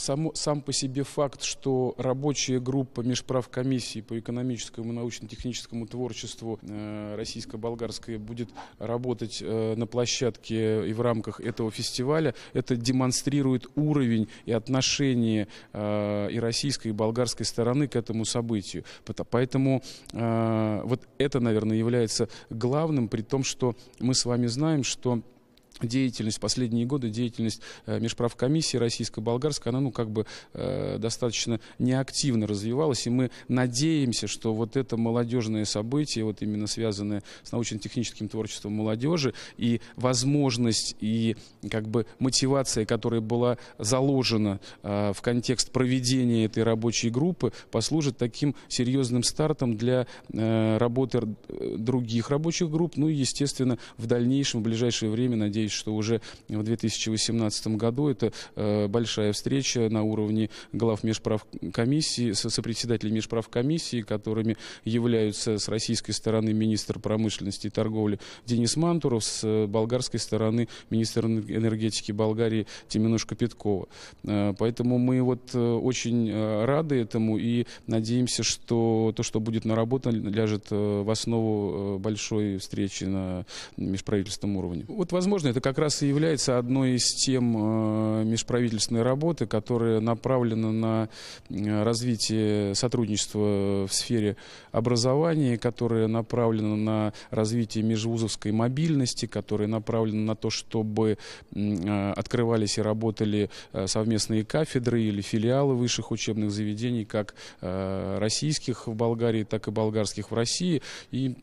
само, сам по себе факт, что рабочая группа межправкомиссии по экономическому и научно-техническому творчеству э, российско-болгарская будет работать э, на площадке и в рамках этого фестиваля, это демонстрирует уровень и отношение э, и российской, и болгарской стороны к этому событию. Поэтому э, вот это, наверное, является главным, при том, что мы с вами знаем, что деятельность, последние годы деятельность э, межправкомиссии российско-болгарской, она ну как бы э, достаточно неактивно развивалась, и мы надеемся, что вот это молодежное событие, вот именно связанное с научно-техническим творчеством молодежи, и возможность, и как бы мотивация, которая была заложена э, в контекст проведения этой рабочей группы, послужит таким серьезным стартом для э, работы других рабочих групп, ну и, естественно, в дальнейшем, в ближайшее время, надеюсь, говорить, что уже в 2018 году это э, большая встреча на уровне глав межправкомиссии комиссии, сопредседателей межправкомиссии, которыми являются с российской стороны министр промышленности и торговли Денис Мантуров, с э, болгарской стороны министр энергетики Болгарии Тиминушка Петкова. Э, поэтому мы вот очень рады этому и надеемся, что то, что будет наработано, ляжет в основу большой встречи на межправительственном уровне. Вот, возможно, это это как раз и является одной из тем э, межправительственной работы, которая направлена на э, развитие сотрудничества в сфере образования, которая направлена на развитие межвузовской мобильности, которая направлена на то, чтобы э, открывались и работали совместные кафедры или филиалы высших учебных заведений, как российских в Болгарии, так и болгарских в России. И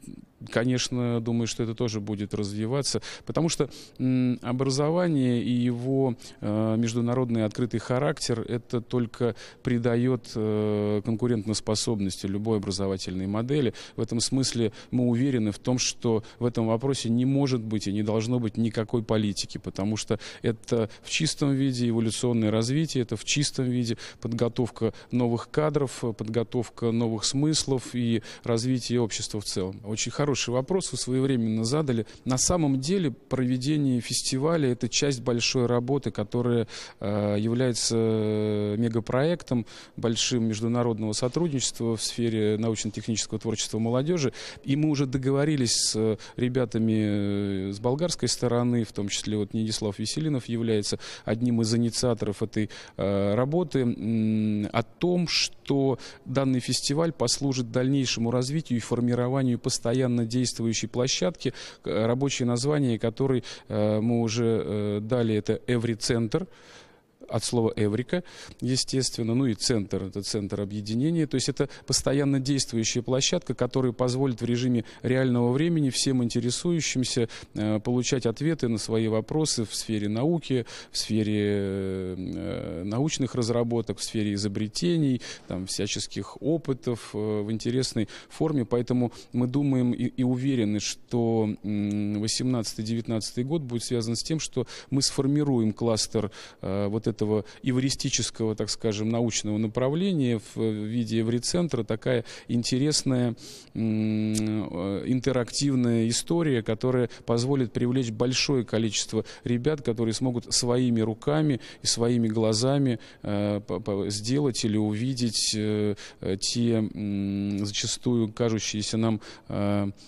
конечно, думаю, что это тоже будет развиваться, потому что образование и его э, международный открытый характер это только придает э, конкурентоспособности любой образовательной модели. В этом смысле мы уверены в том, что в этом вопросе не может быть и не должно быть никакой политики, потому что это в чистом виде эволюционное развитие, это в чистом виде подготовка новых кадров, подготовка новых смыслов и развитие общества в целом. Очень хорошо хороший вопрос вы своевременно задали. На самом деле проведение фестиваля – это часть большой работы, которая э, является э, мегапроектом большим международного сотрудничества в сфере научно-технического творчества молодежи. И мы уже договорились с э, ребятами с болгарской стороны, в том числе вот Недислав Веселинов является одним из инициаторов этой работы, о том, что данный фестиваль послужит дальнейшему развитию и формированию постоянно постоянно действующей площадки, э, рабочее название которой э, мы уже э, дали, это «Эври-центр» от слова «эврика», естественно, ну и центр, это центр объединения. То есть это постоянно действующая площадка, которая позволит в режиме реального времени всем интересующимся э, получать ответы на свои вопросы в сфере науки, в сфере э, научных разработок, в сфере изобретений, там, всяческих опытов э, в интересной форме. Поэтому мы думаем и, и уверены, что 18-19 год будет связан с тем, что мы сформируем кластер вот этого этого эвристического, так скажем, научного направления в э, виде эврицентра такая интересная э, интерактивная история, которая позволит привлечь большое количество ребят, которые смогут своими руками и своими глазами э, сделать или увидеть те зачастую кажущиеся нам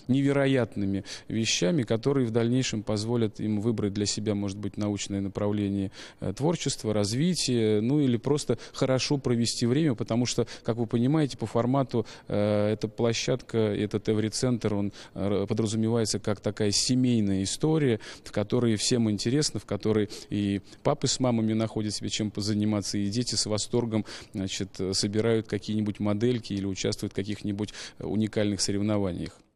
невероятными вещами, которые в дальнейшем позволят им выбрать для себя, может быть, научное направление творчества, развитие, ну или просто хорошо провести время, потому что, как вы понимаете, по формату э, эта площадка, этот Эврицентр, он э, подразумевается как такая семейная история, в которой всем интересно, в которой и папы с мамами находят себе чем позаниматься, и дети с восторгом значит, собирают какие-нибудь модельки или участвуют в каких-нибудь уникальных соревнованиях.